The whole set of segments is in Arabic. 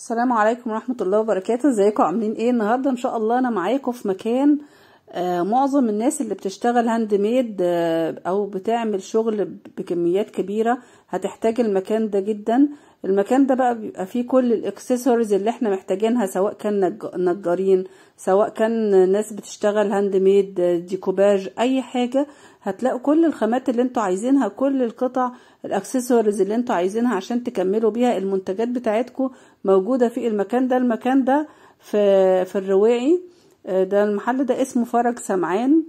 السلام عليكم ورحمة الله وبركاته ازيكم عاملين ايه النهاردة ان شاء الله انا معاكم في مكان آه معظم الناس اللي بتشتغل هاند ميد آه او بتعمل شغل بكميات كبيرة هتحتاج المكان ده جدا المكان ده بقى بيبقى فيه كل الاكسسوارز اللي احنا محتاجينها سواء كان نجارين سواء كان ناس بتشتغل هاند ميد ديكوباج اي حاجه هتلاقوا كل الخامات اللي انتوا عايزينها كل القطع الاكسسوارز اللي انتوا عايزينها عشان تكملوا بيها المنتجات بتاعتكم موجوده في المكان ده المكان ده في في الرواعي آه، ده المحل ده اسمه فرج سمعان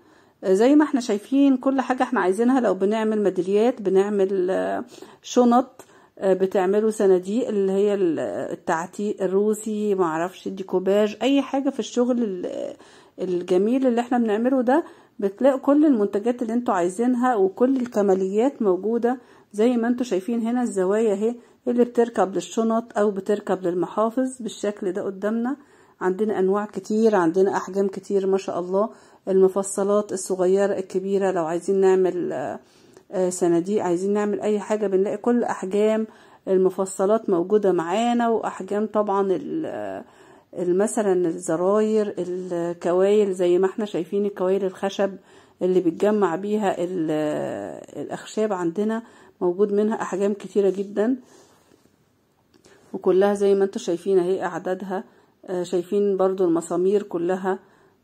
آه، زي ما احنا شايفين كل حاجه احنا عايزينها لو بنعمل ميداليات بنعمل آه، شنط بتعملوا صناديق اللي هي التعتيق الروسي معرفش الديكوباج اي حاجه في الشغل الجميل اللي احنا بنعمله ده بتلاقوا كل المنتجات اللي انتوا عايزينها وكل الكماليات موجوده زي ما انتوا شايفين هنا الزوايا اهي اللي بتركب للشنط او بتركب للمحافظ بالشكل ده قدامنا عندنا انواع كتير عندنا احجام كتير ما شاء الله المفصلات الصغيره الكبيره لو عايزين نعمل آه، صناديق عايزين نعمل اي حاجه بنلاقي كل احجام المفصلات موجوده معانا واحجام طبعا آه، مثلا الزراير الكوايل زي ما احنا شايفين الكوايل الخشب اللي بيتجمع بيها آه، الاخشاب عندنا موجود منها احجام كتيره جدا وكلها زي ما انتم شايفين اهي اعدادها شايفين برضو المسامير كلها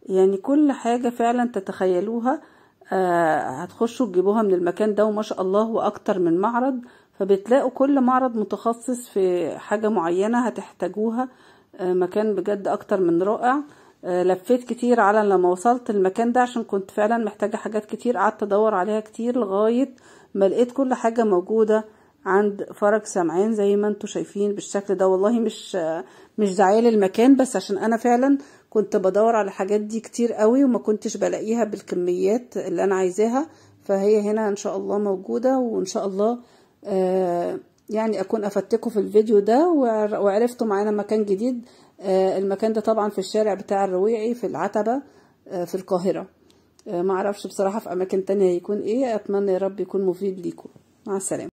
يعني كل حاجة فعلا تتخيلوها آه، هتخشوا تجيبوها من المكان ده وما شاء الله واكتر من معرض فبتلاقوا كل معرض متخصص في حاجة معينة هتحتاجوها آه، مكان بجد اكتر من رائع آه، لفيت كتير على لما وصلت المكان ده عشان كنت فعلا محتاجة حاجات كتير قعدت ادور عليها كتير لغاية ما لقيت كل حاجة موجودة عند فرج سمعان زي ما انتوا شايفين بالشكل ده والله مش مش دعايه للمكان بس عشان انا فعلا كنت بدور على الحاجات دي كتير قوي وما كنتش بلاقيها بالكميات اللي انا عايزاها فهي هنا ان شاء الله موجودة وان شاء الله آه، يعني اكون افدتكم في الفيديو ده وعرفتوا معانا مكان جديد آه، المكان ده طبعا في الشارع بتاع الرويعي في العتبة آه، في القاهرة آه معرفش بصراحة في اماكن تانية هيكون ايه اتمنى يا رب يكون مفيد ليكم مع السلامة